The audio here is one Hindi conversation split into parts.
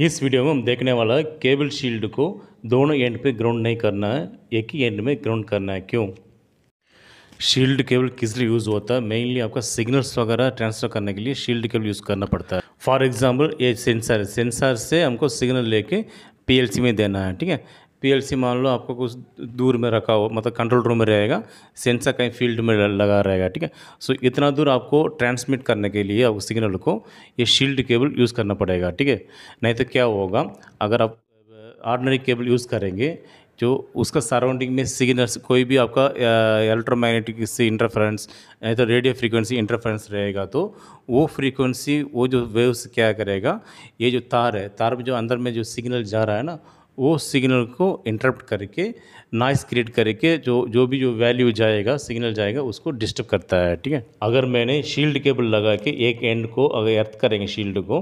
इस वीडियो में हम देखने वाला है केबल शील्ड को दोनों एंड पे ग्राउंड नहीं करना है एक ही एंड में ग्राउंड करना है क्यों शील्ड केबल किस लिए यूज़ होता है मेनली आपका सिग्नल्स वगैरह ट्रांसफर करने के लिए शील्ड केबल यूज़ करना पड़ता है फॉर एग्जांपल ये सेंसर सेंसर से हमको सिग्नल लेके पीएलसी में देना है ठीक है पीएलसी मान लो आपको कुछ दूर में रखा हो मतलब कंट्रोल रूम में रहेगा सेंसर कहीं फील्ड में लगा रहेगा ठीक है सो so, इतना दूर आपको ट्रांसमिट करने के लिए आपको सिग्नल को ये शील्ड केबल यूज़ करना पड़ेगा ठीक है नहीं तो क्या होगा अगर आप ऑर्डनरी केबल यूज़ करेंगे जो उसका सराउंडिंग में सिग्नल्स कोई भी आपका अल्ट्रामैग्नेटिक से इंटरफेरेंस नहीं तो रेडियो फ्रीक्वेंसी इंटरफेरेंस रहेगा तो वो फ्रीक्वेंसी वो जो वेव्स क्या करेगा ये जो तार है तार में जो अंदर में जो सिग्नल जा रहा है ना वो सिग्नल को इंटरप्ट करके नॉइस क्रिएट करके जो जो भी जो वैल्यू जाएगा सिग्नल जाएगा उसको डिस्टर्ब करता है ठीक है अगर मैंने शील्ड केबल लगा के एक एंड को अगर अर्थ करेंगे शील्ड को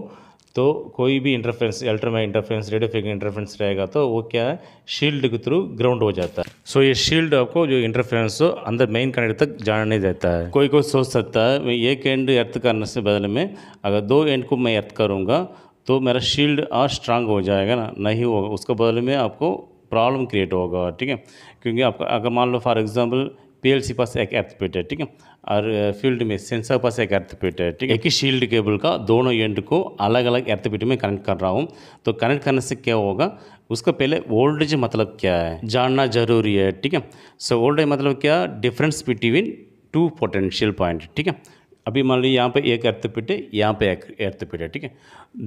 तो कोई भी इंटरफेरेंस अल्ट्रामा इंटरफेरेंस रेडियो फ्रिक्वेंसी इंटरफेरेंस रहेगा तो वो क्या है शील्ड के थ्रू ग्राउंड हो जाता है सो so, ये शील्ड आपको जो इंटरफेरेंस हो अंदर मेन कनेक्ट तक जाने नहीं देता है कोई कोई सोच सकता है एक एंड अर्थ करने से बदले में अगर दो एंड को मैं अर्थ करूँगा तो मेरा शील्ड और स्ट्रांग हो जाएगा ना नहीं होगा उसके बदले में आपको प्रॉब्लम क्रिएट होगा ठीक है क्योंकि आपका अगर मान लो फॉर एग्जाम्पल पीएलसी पास एक एर्थपेट है ठीक है और फील्ड में सेंसर पास एक एर्थपेट है ठीक है एक ही शील्ड केबल का दोनों एंड को अलग अलग एर्थपेट में कनेक्ट कर रहा हूँ तो कनेक्ट करने से क्या होगा उसका पहले वोल्टेज मतलब क्या है जानना जरूरी है ठीक है सो वोल्टेज मतलब क्या difference between two potential point ठीक है अभी मान लीजिए यहाँ पे एक अर्थ पिट है यहाँ पे एक अर्थ पिट है ठीक है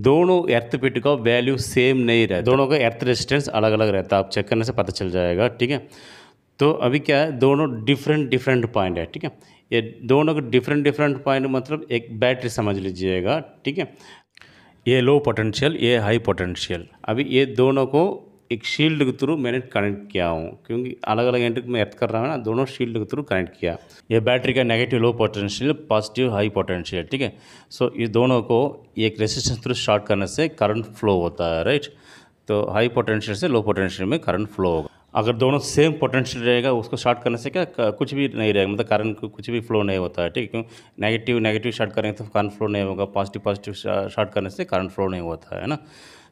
दोनों अर्थ पिट का वैल्यू सेम नहीं रहता दोनों का अर्थ रेजिस्टेंस अलग अलग रहता है आप चेक करने से पता चल जाएगा ठीक है तो अभी क्या है दोनों डिफरेंट डिफरेंट पॉइंट है ठीक है ये दोनों का डिफरेंट डिफरेंट पॉइंट मतलब एक बैटरी समझ लीजिएगा ठीक है ये लो पोटेंशियल ये हाई पोटेंशियल अभी ये दोनों को एक शील्ड के थ्रू मैंने कनेक्ट किया हूँ क्योंकि अलग अलग एंट्री में अर्थ कर रहा हूँ ना दोनों शील्ड के थ्रू कनेक्ट किया ये बैटरी का negative low potential positive high potential ठीक है सो ये दोनों को एक रेसिस्टेंस थ्रू शॉर्ट करने से करंट फ्लो होता है राइट तो हाई पोटेंशियल से लो पोटेंशियल में करंट फ्लो होगा अगर दोनों सेम पोटेंशियल रहेगा उसको शॉर्ट करने से क्या कुछ भी नहीं रहेगा मतलब कारण कुछ भी फ्लो नहीं होता है ठीक है नेगेटिव नेगेटिव शॉर्ट करेंगे तो कारण फ्लो नहीं होगा पॉजिटिव पॉजिटिव शॉर्ट करने से कारण फ्लो नहीं होता है ना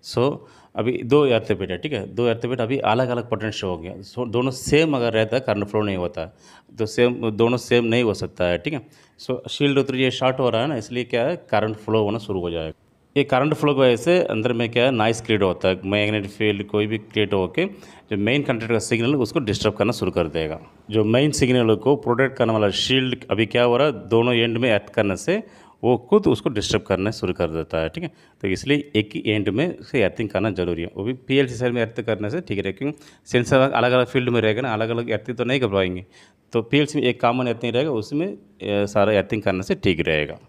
सो so, अभी दो एर्थपेट है ठीक है दो एर्थपेट अभी अलग अलग पोटेंशियल हो गया सो so, दोनों सेम अगर रहता है कारण फ्लो नहीं होता है तो सेम दोनों सेम नहीं हो सकता है ठीक है सो शील्ड उतर ये शॉर्ट हो रहा है ना इसलिए क्या है कारण फ्लो होना शुरू हो जाएगा ये करंट फ्लो की वजह से अंदर में क्या है नाइस क्रिएट होता है मैग्नेटिक फील्ड कोई भी क्रिएट होकर जो मेन कंटेंट का सिग्नल उसको डिस्टर्ब करना शुरू कर देगा जो मेन सिग्नल को प्रोटेक्ट करने वाला शील्ड अभी क्या हो रहा है दोनों एंड में एक्ट करने से वो खुद उसको डिस्टर्ब करना शुरू कर देता है ठीक है तो इसलिए एक ही एंड में उसे अर्थिंग करना जरूरी है वो भी पी एल सी साइड में अर्थ करने से ठीक है क्योंकि सेंसर अलग अलग फील्ड में रहेगा ना अलग अलग अर्थिंग तो नहीं कर पाएंगे तो पी एल में एक कॉमन अर्थिंग रहेगा उसमें सारा अर्थिंग करने से ठीक रहेगा